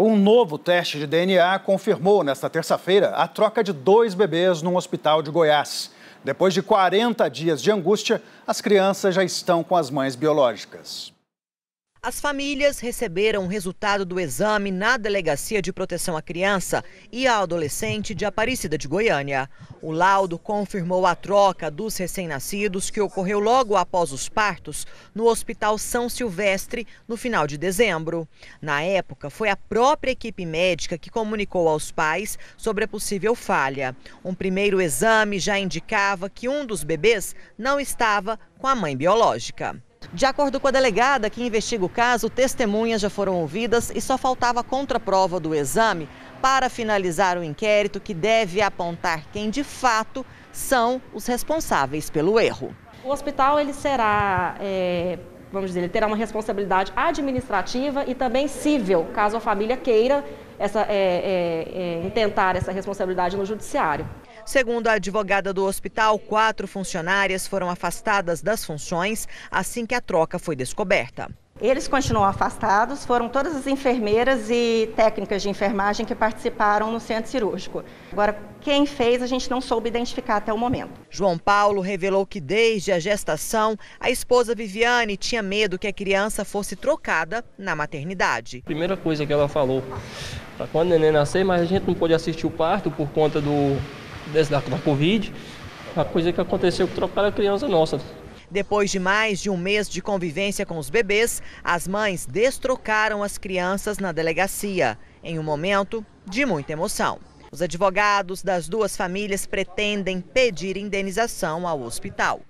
Um novo teste de DNA confirmou nesta terça-feira a troca de dois bebês num hospital de Goiás. Depois de 40 dias de angústia, as crianças já estão com as mães biológicas. As famílias receberam o resultado do exame na Delegacia de Proteção à Criança e ao Adolescente de Aparecida de Goiânia. O laudo confirmou a troca dos recém-nascidos que ocorreu logo após os partos no Hospital São Silvestre no final de dezembro. Na época, foi a própria equipe médica que comunicou aos pais sobre a possível falha. Um primeiro exame já indicava que um dos bebês não estava com a mãe biológica. De acordo com a delegada que investiga o caso, testemunhas já foram ouvidas e só faltava a contraprova do exame para finalizar o inquérito que deve apontar quem de fato são os responsáveis pelo erro. O hospital ele será é vamos dizer, ele terá uma responsabilidade administrativa e também civil, caso a família queira essa, é, é, é, tentar essa responsabilidade no judiciário. Segundo a advogada do hospital, quatro funcionárias foram afastadas das funções assim que a troca foi descoberta. Eles continuam afastados, foram todas as enfermeiras e técnicas de enfermagem que participaram no centro cirúrgico. Agora, quem fez, a gente não soube identificar até o momento. João Paulo revelou que desde a gestação, a esposa Viviane tinha medo que a criança fosse trocada na maternidade. Primeira coisa que ela falou, para quando o neném nascer, mas a gente não pôde assistir o parto por conta do, da, da Covid, a coisa que aconteceu que trocaram a criança nossa. Depois de mais de um mês de convivência com os bebês, as mães destrocaram as crianças na delegacia, em um momento de muita emoção. Os advogados das duas famílias pretendem pedir indenização ao hospital.